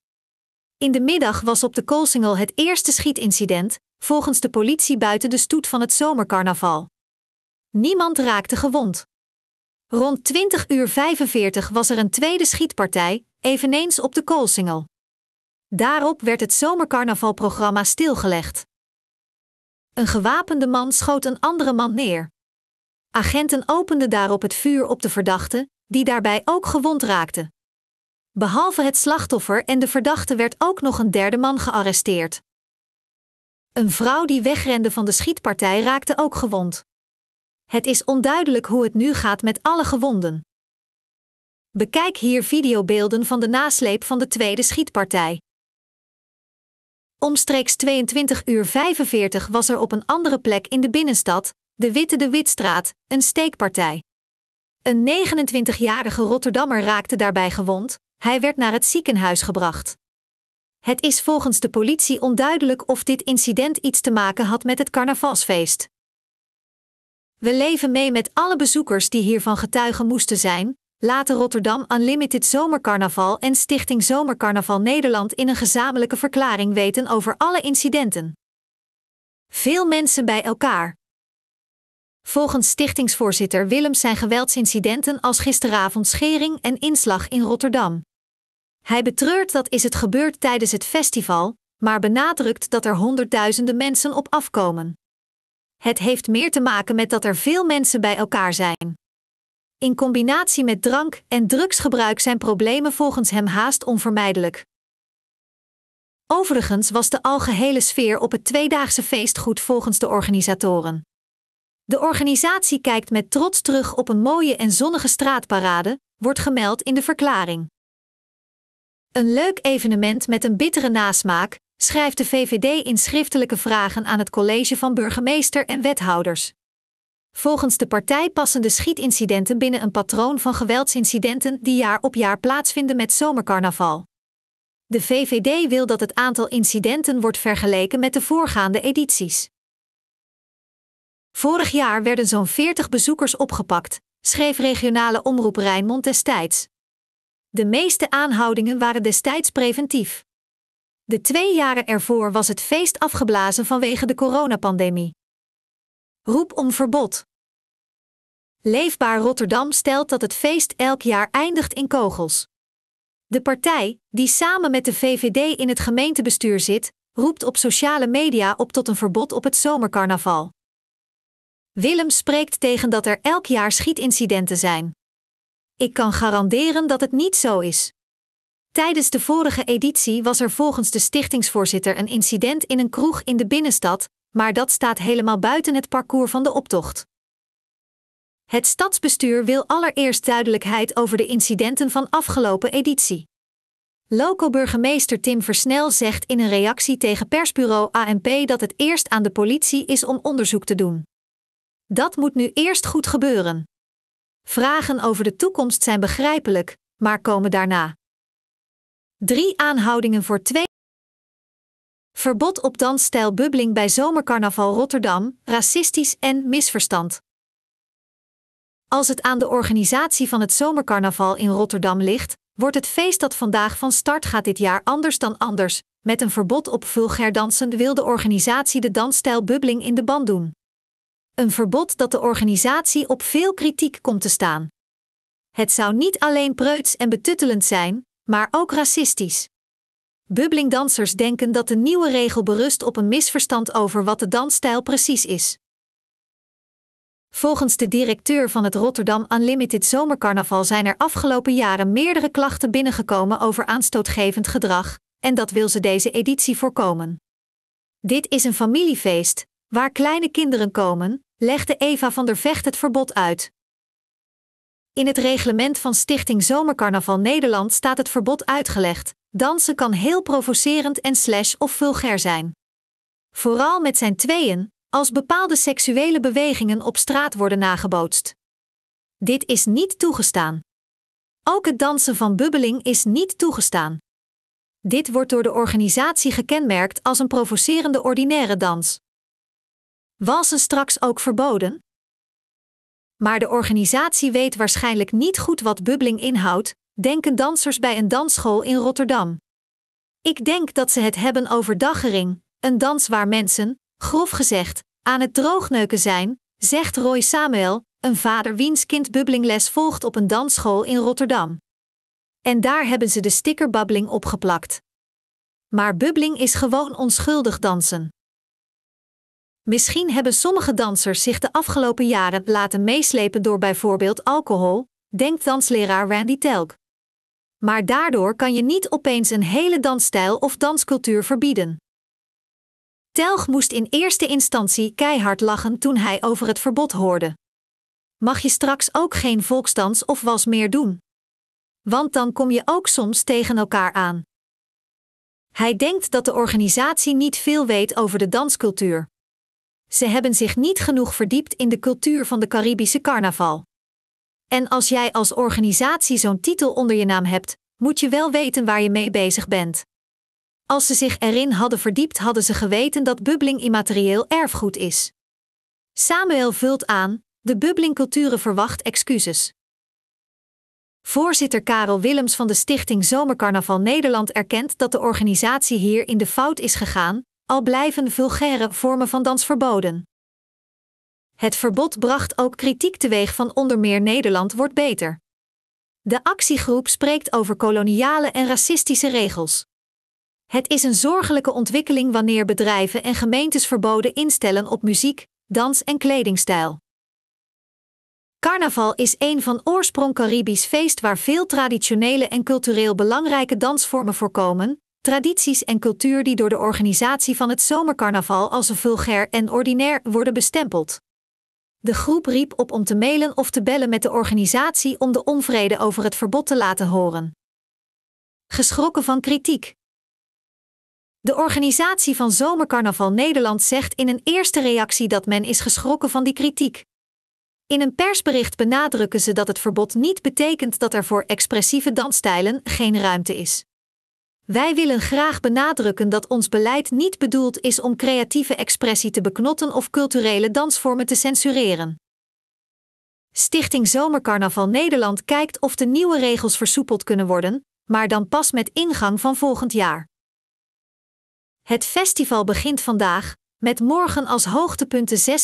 In de middag was op de Koolsingel het eerste schietincident, volgens de politie buiten de stoet van het zomercarnaval. Niemand raakte gewond. Rond 20 uur 45 was er een tweede schietpartij, eveneens op de Koolsingel. Daarop werd het zomercarnavalprogramma stilgelegd. Een gewapende man schoot een andere man neer. Agenten openden daarop het vuur op de verdachte, die daarbij ook gewond raakte. Behalve het slachtoffer en de verdachte werd ook nog een derde man gearresteerd. Een vrouw die wegrende van de schietpartij raakte ook gewond. Het is onduidelijk hoe het nu gaat met alle gewonden. Bekijk hier videobeelden van de nasleep van de tweede schietpartij. Omstreeks 22 uur 45 was er op een andere plek in de binnenstad, de Witte de Witstraat, een steekpartij. Een 29-jarige Rotterdammer raakte daarbij gewond, hij werd naar het ziekenhuis gebracht. Het is volgens de politie onduidelijk of dit incident iets te maken had met het carnavalsfeest. We leven mee met alle bezoekers die hiervan getuigen moesten zijn, laten Rotterdam Unlimited Zomercarnaval en Stichting Zomercarnaval Nederland in een gezamenlijke verklaring weten over alle incidenten. Veel mensen bij elkaar. Volgens stichtingsvoorzitter Willems zijn geweldsincidenten als gisteravond schering en inslag in Rotterdam. Hij betreurt dat is het gebeurd tijdens het festival, maar benadrukt dat er honderdduizenden mensen op afkomen. Het heeft meer te maken met dat er veel mensen bij elkaar zijn. In combinatie met drank en drugsgebruik zijn problemen volgens hem haast onvermijdelijk. Overigens was de algehele sfeer op het tweedaagse feest goed volgens de organisatoren. De organisatie kijkt met trots terug op een mooie en zonnige straatparade, wordt gemeld in de verklaring. Een leuk evenement met een bittere nasmaak, schrijft de VVD in schriftelijke vragen aan het college van burgemeester en wethouders. Volgens de partij passen de schietincidenten binnen een patroon van geweldsincidenten die jaar op jaar plaatsvinden met zomercarnaval. De VVD wil dat het aantal incidenten wordt vergeleken met de voorgaande edities. Vorig jaar werden zo'n 40 bezoekers opgepakt, schreef regionale omroep Rijnmond destijds. De meeste aanhoudingen waren destijds preventief. De twee jaren ervoor was het feest afgeblazen vanwege de coronapandemie. Roep om verbod. Leefbaar Rotterdam stelt dat het feest elk jaar eindigt in kogels. De partij, die samen met de VVD in het gemeentebestuur zit, roept op sociale media op tot een verbod op het zomercarnaval. Willem spreekt tegen dat er elk jaar schietincidenten zijn. Ik kan garanderen dat het niet zo is. Tijdens de vorige editie was er volgens de stichtingsvoorzitter een incident in een kroeg in de binnenstad, maar dat staat helemaal buiten het parcours van de optocht. Het stadsbestuur wil allereerst duidelijkheid over de incidenten van afgelopen editie. Loco-burgemeester Tim Versnel zegt in een reactie tegen persbureau ANP dat het eerst aan de politie is om onderzoek te doen. Dat moet nu eerst goed gebeuren. Vragen over de toekomst zijn begrijpelijk, maar komen daarna. 3 aanhoudingen voor 2. Verbod op dansstijl bubbling bij zomercarnaval Rotterdam, racistisch en misverstand. Als het aan de organisatie van het zomercarnaval in Rotterdam ligt, wordt het feest dat vandaag van start gaat dit jaar anders dan anders. Met een verbod op vulgair dansen wil de organisatie de dansstijl bubbling in de band doen. Een verbod dat de organisatie op veel kritiek komt te staan. Het zou niet alleen preuts en betuttelend zijn, maar ook racistisch. Bubblingdansers denken dat de nieuwe regel berust op een misverstand over wat de dansstijl precies is. Volgens de directeur van het Rotterdam Unlimited Zomercarnaval zijn er afgelopen jaren meerdere klachten binnengekomen over aanstootgevend gedrag, en dat wil ze deze editie voorkomen. Dit is een familiefeest, Waar kleine kinderen komen, legde Eva van der Vecht het verbod uit. In het reglement van Stichting Zomercarnaval Nederland staat het verbod uitgelegd. Dansen kan heel provocerend en slash of vulgair zijn. Vooral met zijn tweeën, als bepaalde seksuele bewegingen op straat worden nagebootst. Dit is niet toegestaan. Ook het dansen van bubbeling is niet toegestaan. Dit wordt door de organisatie gekenmerkt als een provocerende ordinaire dans. Walsen straks ook verboden? Maar de organisatie weet waarschijnlijk niet goed wat bubbling inhoudt, denken dansers bij een dansschool in Rotterdam. Ik denk dat ze het hebben over daggering, een dans waar mensen, grof gezegd, aan het droogneuken zijn, zegt Roy Samuel, een vader wiens kind bubblingles volgt op een dansschool in Rotterdam. En daar hebben ze de sticker bubbling opgeplakt. Maar bubbling is gewoon onschuldig dansen. Misschien hebben sommige dansers zich de afgelopen jaren laten meeslepen door bijvoorbeeld alcohol, denkt dansleraar Randy Telk. Maar daardoor kan je niet opeens een hele dansstijl of danscultuur verbieden. Telg moest in eerste instantie keihard lachen toen hij over het verbod hoorde. Mag je straks ook geen volksdans of was meer doen? Want dan kom je ook soms tegen elkaar aan. Hij denkt dat de organisatie niet veel weet over de danscultuur ze hebben zich niet genoeg verdiept in de cultuur van de Caribische carnaval. En als jij als organisatie zo'n titel onder je naam hebt, moet je wel weten waar je mee bezig bent. Als ze zich erin hadden verdiept, hadden ze geweten dat bubbling immaterieel erfgoed is. Samuel vult aan: de bubblingculturen verwacht excuses. Voorzitter Karel Willems van de Stichting Zomercarnaval Nederland erkent dat de organisatie hier in de fout is gegaan al blijven vulgaire vormen van dans verboden. Het verbod bracht ook kritiek teweeg van onder meer Nederland wordt beter. De actiegroep spreekt over koloniale en racistische regels. Het is een zorgelijke ontwikkeling wanneer bedrijven en gemeentes verboden instellen op muziek, dans en kledingstijl. Carnaval is een van oorsprong Caribisch feest waar veel traditionele en cultureel belangrijke dansvormen voorkomen, tradities en cultuur die door de organisatie van het zomercarnaval als vulgair en ordinair worden bestempeld. De groep riep op om te mailen of te bellen met de organisatie om de onvrede over het verbod te laten horen. Geschrokken van kritiek. De organisatie van Zomercarnaval Nederland zegt in een eerste reactie dat men is geschrokken van die kritiek. In een persbericht benadrukken ze dat het verbod niet betekent dat er voor expressieve dansstijlen geen ruimte is. Wij willen graag benadrukken dat ons beleid niet bedoeld is om creatieve expressie te beknotten of culturele dansvormen te censureren. Stichting Zomercarnaval Nederland kijkt of de nieuwe regels versoepeld kunnen worden, maar dan pas met ingang van volgend jaar. Het festival begint vandaag, met morgen als hoogtepunt de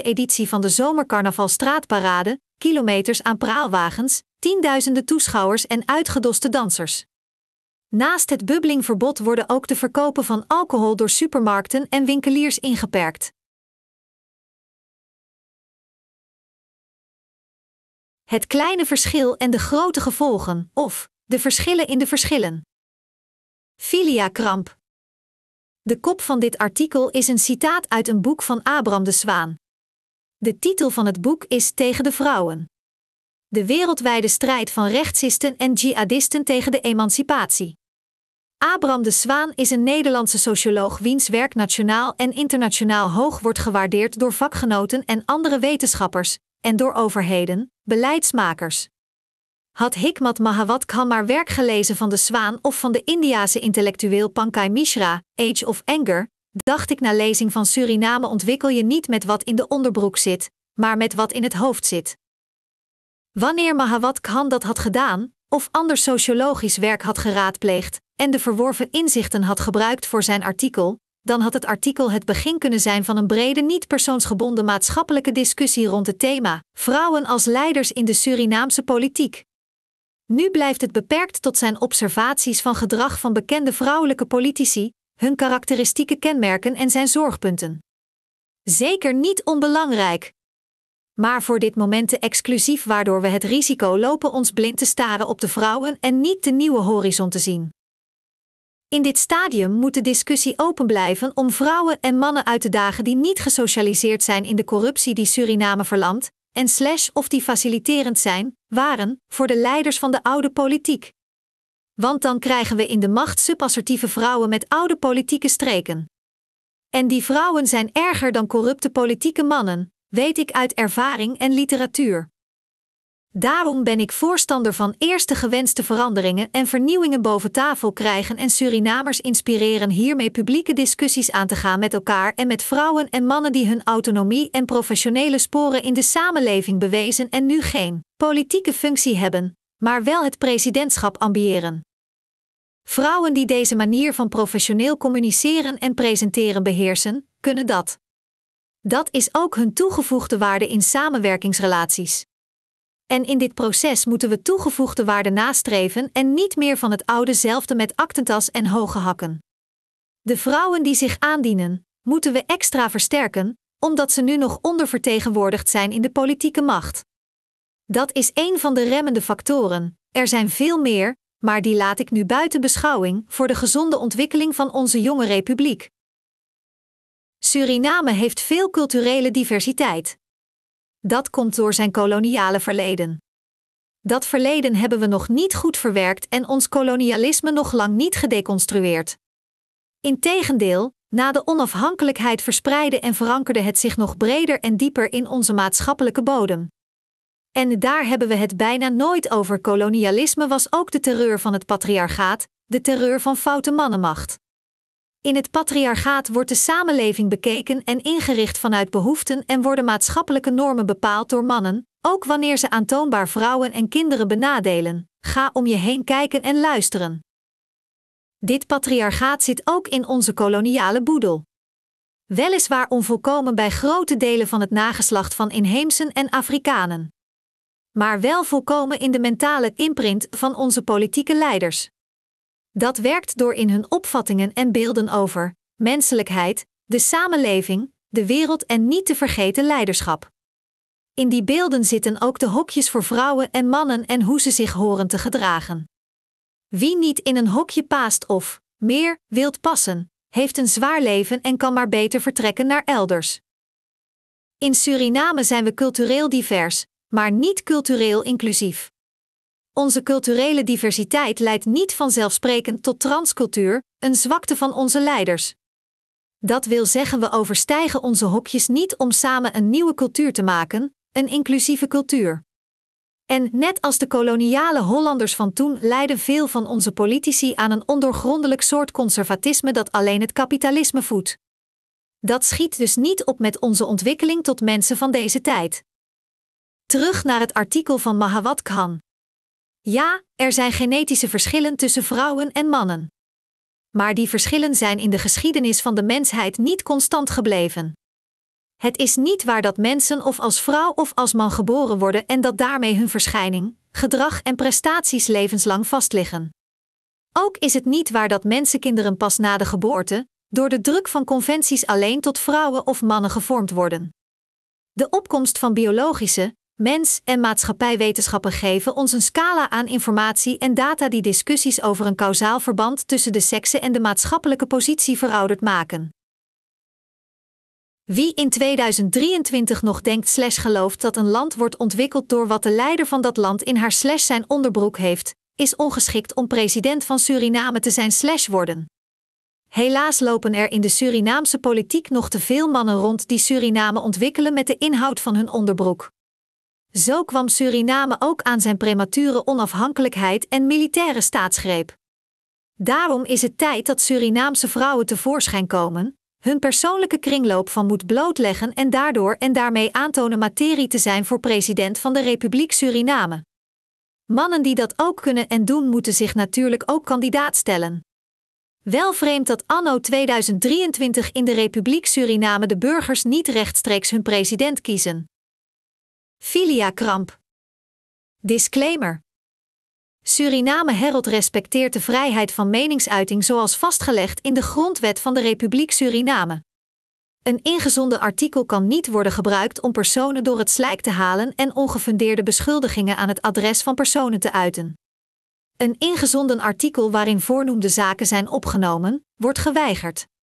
36e editie van de Zomercarnaval Straatparade, kilometers aan praalwagens, tienduizenden toeschouwers en uitgedoste dansers. Naast het bubblingverbod worden ook de verkopen van alcohol door supermarkten en winkeliers ingeperkt. Het kleine verschil en de grote gevolgen, of de verschillen in de verschillen. Filia-kramp. De kop van dit artikel is een citaat uit een boek van Abraham de Zwaan. De titel van het boek is Tegen de vrouwen. De wereldwijde strijd van rechtsisten en jihadisten tegen de emancipatie. Abram de Zwaan is een Nederlandse socioloog wiens werk nationaal en internationaal hoog wordt gewaardeerd door vakgenoten en andere wetenschappers, en door overheden, beleidsmakers. Had Hikmat Mahawat Khan maar werk gelezen van de Zwaan of van de Indiase intellectueel Pankaj Mishra, Age of Anger, dacht ik na lezing van Suriname ontwikkel je niet met wat in de onderbroek zit, maar met wat in het hoofd zit. Wanneer Mahawat Khan dat had gedaan, of ander sociologisch werk had geraadpleegd, en de verworven inzichten had gebruikt voor zijn artikel, dan had het artikel het begin kunnen zijn van een brede niet-persoonsgebonden maatschappelijke discussie rond het thema vrouwen als leiders in de Surinaamse politiek. Nu blijft het beperkt tot zijn observaties van gedrag van bekende vrouwelijke politici, hun karakteristieke kenmerken en zijn zorgpunten. Zeker niet onbelangrijk. Maar voor dit moment exclusief waardoor we het risico lopen ons blind te staren op de vrouwen en niet de nieuwe horizon te zien. In dit stadium moet de discussie open blijven om vrouwen en mannen uit te dagen die niet gesocialiseerd zijn in de corruptie die Suriname verlamt, en slash of die faciliterend zijn, waren, voor de leiders van de oude politiek. Want dan krijgen we in de macht subassertieve vrouwen met oude politieke streken. En die vrouwen zijn erger dan corrupte politieke mannen, weet ik uit ervaring en literatuur. Daarom ben ik voorstander van eerste gewenste veranderingen en vernieuwingen boven tafel krijgen en Surinamers inspireren hiermee publieke discussies aan te gaan met elkaar en met vrouwen en mannen die hun autonomie en professionele sporen in de samenleving bewezen en nu geen politieke functie hebben, maar wel het presidentschap ambiëren. Vrouwen die deze manier van professioneel communiceren en presenteren beheersen, kunnen dat. Dat is ook hun toegevoegde waarde in samenwerkingsrelaties. En in dit proces moeten we toegevoegde waarde nastreven en niet meer van het oude zelfde met aktentas en hoge hakken. De vrouwen die zich aandienen, moeten we extra versterken, omdat ze nu nog ondervertegenwoordigd zijn in de politieke macht. Dat is een van de remmende factoren. Er zijn veel meer, maar die laat ik nu buiten beschouwing voor de gezonde ontwikkeling van onze jonge republiek. Suriname heeft veel culturele diversiteit, dat komt door zijn koloniale verleden. Dat verleden hebben we nog niet goed verwerkt en ons kolonialisme nog lang niet gedeconstrueerd. Integendeel, na de onafhankelijkheid verspreidde en verankerde het zich nog breder en dieper in onze maatschappelijke bodem. En daar hebben we het bijna nooit over. Kolonialisme was ook de terreur van het patriarchaat, de terreur van foute mannenmacht. In het patriarchaat wordt de samenleving bekeken en ingericht vanuit behoeften en worden maatschappelijke normen bepaald door mannen, ook wanneer ze aantoonbaar vrouwen en kinderen benadelen. Ga om je heen kijken en luisteren. Dit patriarchaat zit ook in onze koloniale boedel. Weliswaar onvolkomen bij grote delen van het nageslacht van inheemsen en Afrikanen. Maar wel volkomen in de mentale imprint van onze politieke leiders. Dat werkt door in hun opvattingen en beelden over menselijkheid, de samenleving, de wereld en niet te vergeten leiderschap. In die beelden zitten ook de hokjes voor vrouwen en mannen en hoe ze zich horen te gedragen. Wie niet in een hokje paast of, meer, wilt passen, heeft een zwaar leven en kan maar beter vertrekken naar elders. In Suriname zijn we cultureel divers, maar niet cultureel inclusief. Onze culturele diversiteit leidt niet vanzelfsprekend tot transcultuur, een zwakte van onze leiders. Dat wil zeggen, we overstijgen onze hokjes niet om samen een nieuwe cultuur te maken, een inclusieve cultuur. En net als de koloniale Hollanders van toen leiden veel van onze politici aan een ondoorgrondelijk soort conservatisme dat alleen het kapitalisme voedt. Dat schiet dus niet op met onze ontwikkeling tot mensen van deze tijd. Terug naar het artikel van Mahawat Khan. Ja, er zijn genetische verschillen tussen vrouwen en mannen. Maar die verschillen zijn in de geschiedenis van de mensheid niet constant gebleven. Het is niet waar dat mensen of als vrouw of als man geboren worden en dat daarmee hun verschijning, gedrag en prestaties levenslang vastliggen. Ook is het niet waar dat mensenkinderen pas na de geboorte, door de druk van conventies alleen tot vrouwen of mannen gevormd worden. De opkomst van biologische, Mens- en maatschappijwetenschappen geven ons een scala aan informatie en data die discussies over een kausaal verband tussen de seksen en de maatschappelijke positie verouderd maken. Wie in 2023 nog denkt slash gelooft dat een land wordt ontwikkeld door wat de leider van dat land in haar slash zijn onderbroek heeft, is ongeschikt om president van Suriname te zijn slash worden. Helaas lopen er in de Surinaamse politiek nog te veel mannen rond die Suriname ontwikkelen met de inhoud van hun onderbroek. Zo kwam Suriname ook aan zijn premature onafhankelijkheid en militaire staatsgreep. Daarom is het tijd dat Surinaamse vrouwen tevoorschijn komen, hun persoonlijke kringloop van moed blootleggen en daardoor en daarmee aantonen materie te zijn voor president van de Republiek Suriname. Mannen die dat ook kunnen en doen, moeten zich natuurlijk ook kandidaat stellen. Wel vreemd dat anno 2023 in de Republiek Suriname de burgers niet rechtstreeks hun president kiezen. Filiakramp. Disclaimer. Suriname Herald respecteert de vrijheid van meningsuiting zoals vastgelegd in de Grondwet van de Republiek Suriname. Een ingezonden artikel kan niet worden gebruikt om personen door het slijk te halen en ongefundeerde beschuldigingen aan het adres van personen te uiten. Een ingezonden artikel waarin voornoemde zaken zijn opgenomen, wordt geweigerd.